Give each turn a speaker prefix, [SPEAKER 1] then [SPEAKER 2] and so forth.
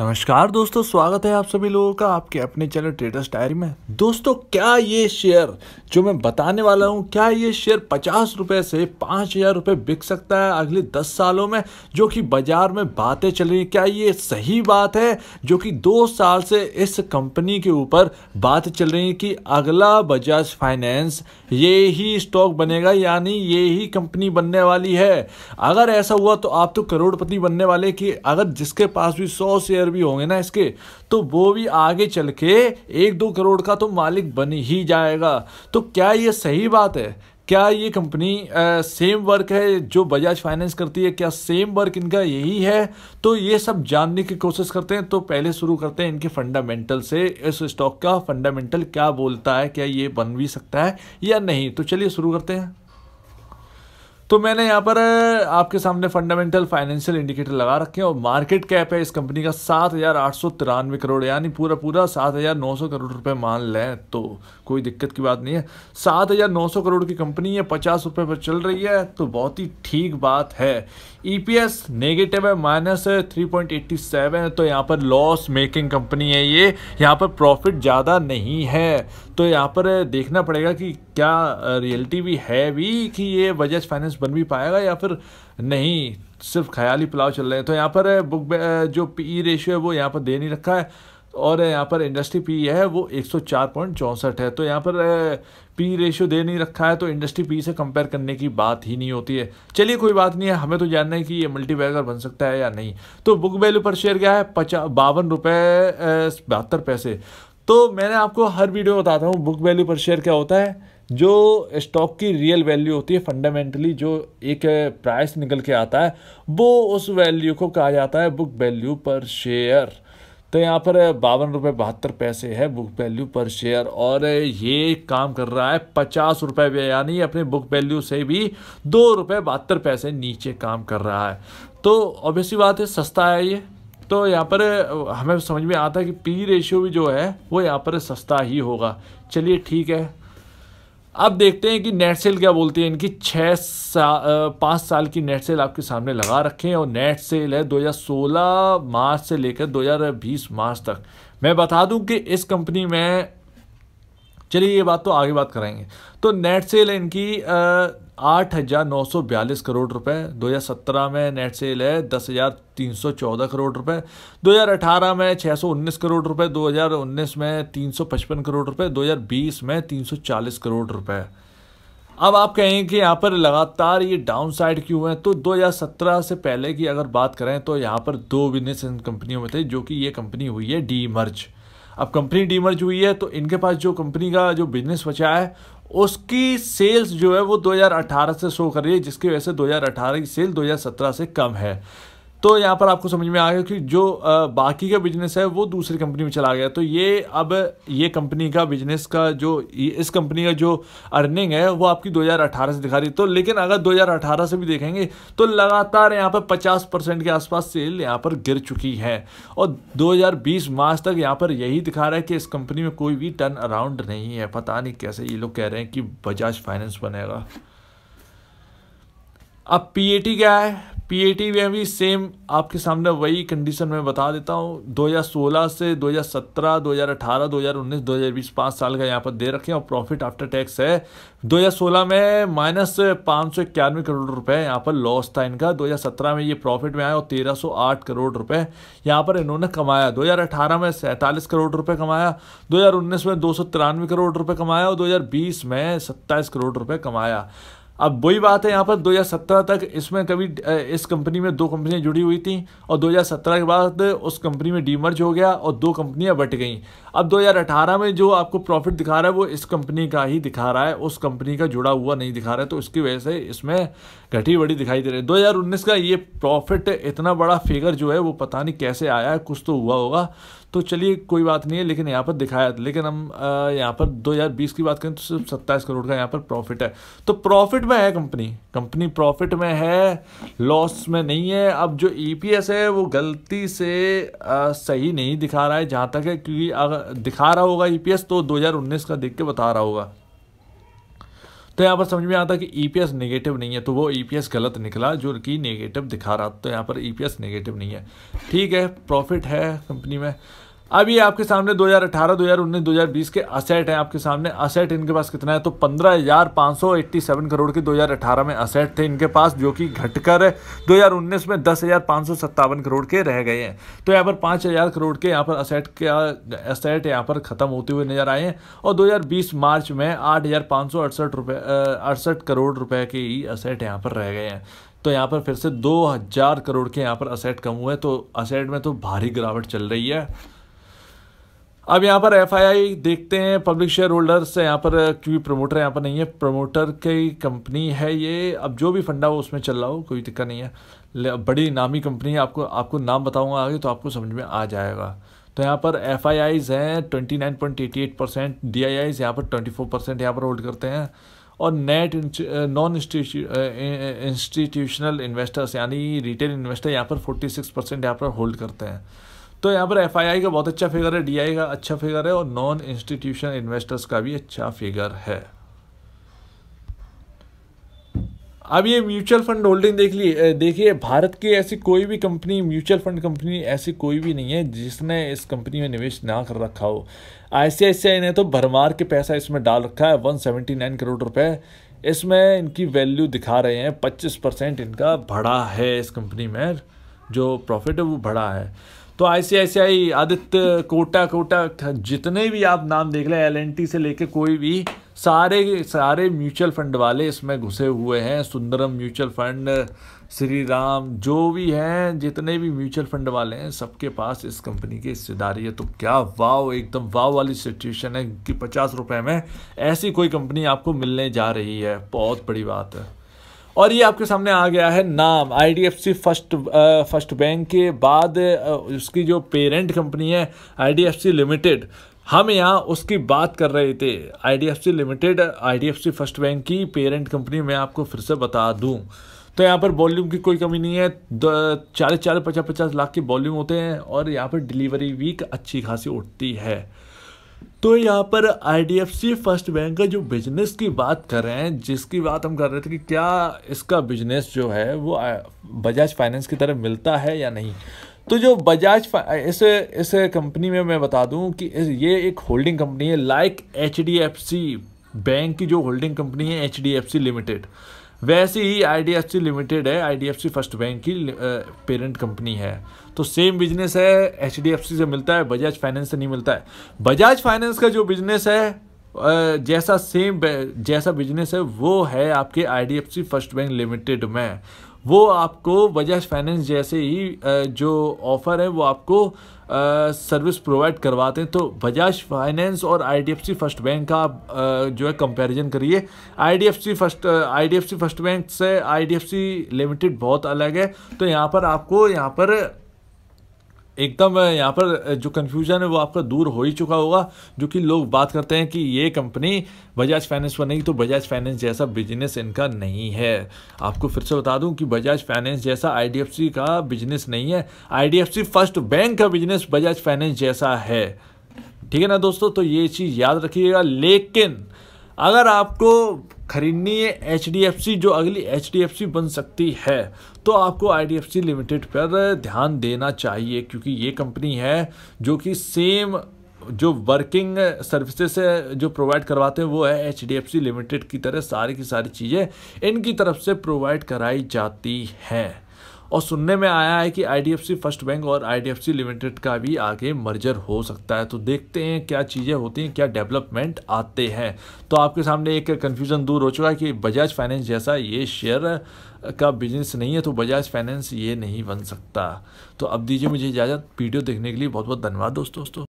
[SPEAKER 1] नमस्कार दोस्तों स्वागत है आप सभी लोगों का आपके अपने चैनल ट्रेडर्स डायरी में दोस्तों क्या ये शेयर जो मैं बताने वाला हूँ क्या ये शेयर पचास रुपये से पाँच हज़ार रुपये बिक सकता है अगले दस सालों में जो कि बाज़ार में बातें चल रही हैं क्या ये सही बात है जो कि दो साल से इस कंपनी के ऊपर बात चल रही है कि अगला बजाज फाइनेंस ये ही स्टॉक बनेगा यानी ये ही कंपनी बनने वाली है अगर ऐसा हुआ तो आप तो करोड़पति बनने वाले कि अगर जिसके पास भी सौ शेयर यूज़र भी होंगे ना इसके तो वो भी आगे चल के एक दो करोड़ का तो मालिक बन ही जाएगा तो क्या ये सही बात है क्या ये कंपनी सेम वर्क है जो बजाज फाइनेंस करती है क्या सेम वर्क इनका यही है तो ये सब जानने की कोशिश करते हैं तो पहले शुरू करते हैं इनके फंडामेंटल से इस स्टॉक का फंडामेंटल क्या बोलता है क्या ये बन भी सकता है या नहीं तो चलिए शुरू करते हैं तो मैंने यहाँ पर आपके सामने फंडामेंटल फाइनेंशियल इंडिकेटर लगा रखे हैं और मार्केट कैप है इस कंपनी का सात हज़ार आठ सौ तिरानवे करोड़ यानी पूरा पूरा सात हज़ार नौ सौ करोड़ रुपए मान लें तो कोई दिक्कत की बात नहीं है सात हज़ार नौ सौ करोड़ की कंपनी है पचास रुपये पर चल रही है तो बहुत ही ठीक बात है ई पी एस नेगेटिव है minus three point eighty seven तो यहाँ पर लॉस मेकिंग कंपनी है ये यहाँ पर प्रॉफिट ज़्यादा नहीं है तो यहाँ पर देखना पड़ेगा कि क्या रियलिटी भी है भी कि ये बजाज फाइनेंस बन भी पाएगा या फिर नहीं सिर्फ ख्याली पुलाव चल रहे हैं तो यहाँ पर बुक जो पी रेशियो e है वो यहाँ पर दे नहीं रखा है और यहाँ पर इंडस्ट्री पी e है वो एक सौ चार पॉइंट चौंसठ है तो यहाँ पर पी रेशियो e दे नहीं रखा है तो इंडस्ट्री पी से कंपेयर करने की बात ही नहीं होती है चलिए कोई बात नहीं है हमें तो जानना है कि ये मल्टी बैगर बन सकता है या नहीं तो बुक वैल्यू पर शेयर क्या है पचा बावन रुपये बहत्तर पैसे तो मैंने आपको हर वीडियो बताता हूँ बुक वैल्यू पर शेयर क्या होता है जो स्टॉक की रियल वैल्यू होती है फंडामेंटली जो एक प्राइस निकल के आता है वो उस वैल्यू को कहा जाता है बुक वैल्यू पर शेयर तो यहाँ पर बावन रुपये बहत्तर पैसे है बुक वैल्यू पर शेयर और ये काम कर रहा है पचास रुपये यानी अपने बुक वैल्यू से भी दो रुपये बहत्तर पैसे नीचे काम कर रहा है तो ऑब्वियसली बात है सस्ता है ये तो यहाँ पर हमें समझ में आता है कि पी रेशियो भी जो है वो यहाँ पर सस्ता ही होगा चलिए ठीक है अब देखते हैं कि नेट सेल क्या बोलती है इनकी छः सा, पाँच साल की नेट सेल आपके सामने लगा रखें और नेट सेल है 2016 मार्च से लेकर 2020 मार्च तक मैं बता दूं कि इस कंपनी में चलिए ये बात तो आगे बात कराएंगे तो नेट सेल इनकी आठ हज़ार नौ सौ बयालीस करोड़ रुपए 2017 में नेट सेल है दस हज़ार तीन सौ चौदह करोड़ रुपए 2018 में छः सौ उन्नीस करोड़ रुपए 2019 में तीन सौ पचपन करोड़ रुपए 2020 में तीन सौ चालीस करोड़ रुपए अब आप कहेंगे कि यहाँ पर लगातार ये डाउन साइड क्यों है तो 2017 से पहले की अगर बात करें तो यहाँ पर दो बिजनेस इन कंपनियों में थे जो कि ये कंपनी हुई है डी मर्ज अब कंपनी डीमर्ज हुई है तो इनके पास जो कंपनी का जो बिजनेस बचा है उसकी सेल्स जो है वो 2018 से शो कर रही है जिसकी वजह से 2018 की सेल 2017 से कम है तो यहाँ पर आपको समझ में आ गया कि जो बाकी का बिजनेस है वो दूसरी कंपनी में चला गया तो ये अब ये कंपनी का बिजनेस का जो इस कंपनी का जो अर्निंग है वो आपकी 2018 से दिखा रही तो लेकिन अगर 2018 से भी देखेंगे तो लगातार यहाँ पर 50 परसेंट के आसपास सेल यहाँ पर गिर चुकी है और 2020 मार्च तक यहाँ पर यही दिखा रहा है कि इस कंपनी में कोई भी टर्न अराउंड नहीं है पता नहीं कैसे ये लोग कह रहे हैं कि बजाज फाइनेंस बनेगा अब पी क्या है टी में भी सेम आपके सामने वही कंडीशन में बता देता हूँ 2016 से 2017 2018 2019 2020 पाँच साल का यहाँ पर दे रखे और प्रॉफिट आफ्टर टैक्स है 2016 में माइनस पाँच सौ इक्यानवे करोड़ रुपए यहाँ पर लॉस था इनका 2017 में ये प्रॉफिट में आया और 1308 करोड़ रुपए यहाँ पर इन्होंने कमाया 2018 में सैंतालीस करोड़ रुपये कमाया दो में दो करोड़ रुपये कमाया और दो में सत्ताईस करोड़ रुपये कमाया अब वही बात है यहाँ पर 2017 तक इसमें कभी इस कंपनी में दो कंपनियाँ जुड़ी हुई थी और 2017 के बाद उस कंपनी में डीमर्ज हो गया और दो कंपनियाँ बट गई अब 2018 में जो आपको प्रॉफिट दिखा रहा है वो इस कंपनी का ही दिखा रहा है उस कंपनी का जुड़ा हुआ नहीं दिखा रहा है तो उसकी वजह से इसमें घटी बड़ी दिखाई दे रही है दो का ये प्रॉफिट इतना बड़ा फिगर जो है वो पता नहीं कैसे आया है कुछ तो हुआ होगा तो चलिए कोई बात नहीं है लेकिन यहाँ पर दिखाया लेकिन हम यहाँ पर 2020 की बात करें तो सिर्फ सत्ताईस करोड़ का यहाँ पर प्रॉफिट है तो प्रॉफिट में है कंपनी कंपनी प्रॉफिट में है लॉस में नहीं है अब जो ई e है वो गलती से आ, सही नहीं दिखा रहा है जहाँ तक है क्योंकि अगर दिखा रहा होगा ई e तो दो का देख के बता रहा होगा तो यहाँ पर समझ में आता है कि ईपीएस e नेगेटिव नहीं है तो वो ईपीएस e गलत निकला जो कि नेगेटिव दिखा रहा तो यहाँ पर ईपीएस e नेगेटिव नहीं है ठीक है प्रॉफिट है कंपनी में अब ये आपके सामने 2018, 2019, 2020 के असेट हैं आपके सामने असेट इनके पास कितना है तो 15,587 करोड़ के 2018 में असेट थे इनके पास जो कि घटकर 2019 में दस करोड़ के रह गए हैं तो यहाँ पर 5,000 करोड़ के यहाँ पर असेट का असेट यहाँ पर ख़त्म होते हुए नज़र आए हैं और 2020 मार्च में आठ हज़ार अड़सठ करोड़ रुपये के ही असेट यहाँ पर रह गए हैं तो यहाँ पर फिर से दो करोड़ के यहाँ पर असेट कम हुए तो असेट में तो भारी गिरावट चल रही है अब यहाँ पर एफ देखते हैं पब्लिक शेयर होल्डर्स यहाँ पर क्योंकि प्रमोटर यहाँ पर नहीं है प्रमोटर की कंपनी है ये अब जो भी फंडा हो उसमें चल रहा हो कोई दिक्कत नहीं है बड़ी नामी कंपनी है आपको आपको नाम बताऊँगा आगे तो आपको समझ में आ जाएगा तो यहाँ पर एफ आई आईज हैं twenty nine point eighty eight percent D I Is यहाँ पर ट्वेंटी फोर परसेंट यहाँ पर होल्ड करते हैं और नेट नॉन इंस्टीट्यूशनल इन्वेस्टर्स यानी रिटेल इन्वेस्टर यहाँ पर फोर्टी सिक्स परसेंट यहाँ पर होल्ड करते हैं तो यहाँ पर एफ का बहुत अच्छा फिगर है डी का अच्छा फिगर है और नॉन इंस्टीट्यूशन इन्वेस्टर्स का भी अच्छा फिगर है अब ये म्यूचुअल फंड होल्डिंग देख ली देखिए भारत की ऐसी कोई भी कंपनी म्यूचुअल फंड कंपनी ऐसी कोई भी नहीं है जिसने इस कंपनी में निवेश ना कर रखा हो आईसीआईसीआई ने तो भरमार के पैसा इसमें डाल रखा है वन सेवेंटी नाइन करोड़ रुपए इसमें इनकी वैल्यू दिखा रहे हैं पच्चीस परसेंट इनका बढ़ा है इस कंपनी में जो प्रॉफिट है वो बढ़ा है तो आईसीआईसीआई आदित्य कोटा कोटा जितने भी आप नाम देख लें एल से लेके कोई भी सारे सारे म्यूचुअल फंड वाले इसमें घुसे हुए हैं सुंदरम म्यूचुअल फंड श्री राम जो भी हैं जितने भी म्यूचुअल फंड वाले हैं सबके पास इस कंपनी की हिस्सेदारी है तो क्या वाव एकदम वाव वाली सिचुएशन है कि पचास रुपये में ऐसी कोई कंपनी आपको मिलने जा रही है बहुत बड़ी बात है और ये आपके सामने आ गया है नाम सी फर्स्ट फर्स्ट बैंक के बाद uh, उसकी जो पेरेंट कंपनी है सी लिमिटेड हम यहाँ उसकी बात कर रहे थे C limited C first bank की पेरेंट कंपनी मैं आपको फिर से बता दूँ तो यहाँ पर वॉल्यूम की कोई कमी नहीं है चालीस चालीस पचास पचास लाख के वॉल्यूम होते हैं और यहाँ पर डिलीवरी वीक अच्छी खासी उठती है तो यहाँ पर आई फर्स्ट बैंक का जो बिजनेस की बात कर रहे हैं जिसकी बात हम कर रहे थे कि क्या इसका बिजनेस जो है वो बजाज फाइनेंस की तरह मिलता है या नहीं तो जो बजाज इस इस कंपनी में मैं बता दूं कि ये एक होल्डिंग कंपनी है लाइक एच बैंक की जो होल्डिंग कंपनी है एच लिमिटेड वैसे ही आई लिमिटेड है आई फर्स्ट बैंक की पेरेंट uh, कंपनी है तो सेम बिजनेस है एच से मिलता है बजाज फाइनेंस से नहीं मिलता है बजाज फाइनेंस का जो बिजनेस है uh, जैसा सेम जैसा बिजनेस है वो है आपके आई फर्स्ट बैंक लिमिटेड में वो आपको बजाज फाइनेंस जैसे ही uh, जो ऑफर है वो आपको सर्विस प्रोवाइड करवाते हैं तो बजाज फाइनेंस और आईडीएफसी फर्स्ट बैंक का आ, जो है कंपैरिजन करिए IDFC first IDFC first bank से आईडीएफसी लिमिटेड बहुत अलग है तो यहाँ पर आपको यहाँ पर एकदम यहाँ पर जो कन्फ्यूजन है वो आपका दूर हो ही चुका होगा जो कि लोग बात करते हैं कि ये कंपनी बजाज फाइनेंस पर नहीं तो बजाज फाइनेंस जैसा बिजनेस इनका नहीं है आपको फिर से बता दूं कि बजाज फाइनेंस जैसा आई का बिजनेस नहीं है आई फर्स्ट बैंक का बिजनेस बजाज फाइनेंस जैसा है ठीक है ना दोस्तों तो ये चीज़ याद रखिएगा लेकिन अगर आपको खरीदनी है एच जो अगली एच डी एफ़ सी बन सकती है तो आपको I D F C limited पर ध्यान देना चाहिए क्योंकि ये कंपनी है जो कि सेम जो वर्किंग सर्विसेज जो प्रोवाइड करवाते हैं वो है H D F C limited की तरह सारी की सारी चीज़ें इनकी तरफ से प्रोवाइड कराई जाती हैं और सुनने में आया है कि आई फर्स्ट बैंक और आई लिमिटेड का भी आगे मर्जर हो सकता है तो देखते हैं क्या चीज़ें होती हैं क्या डेवलपमेंट आते हैं तो आपके सामने एक कन्फ्यूज़न दूर हो चुका है कि बजाज फाइनेंस जैसा ये शेयर का बिजनेस नहीं है तो बजाज फाइनेंस ये नहीं बन सकता तो अब दीजिए मुझे इजाज़त वीडियो देखने के लिए बहुत बहुत धन्यवाद दोस्तों दोस्तों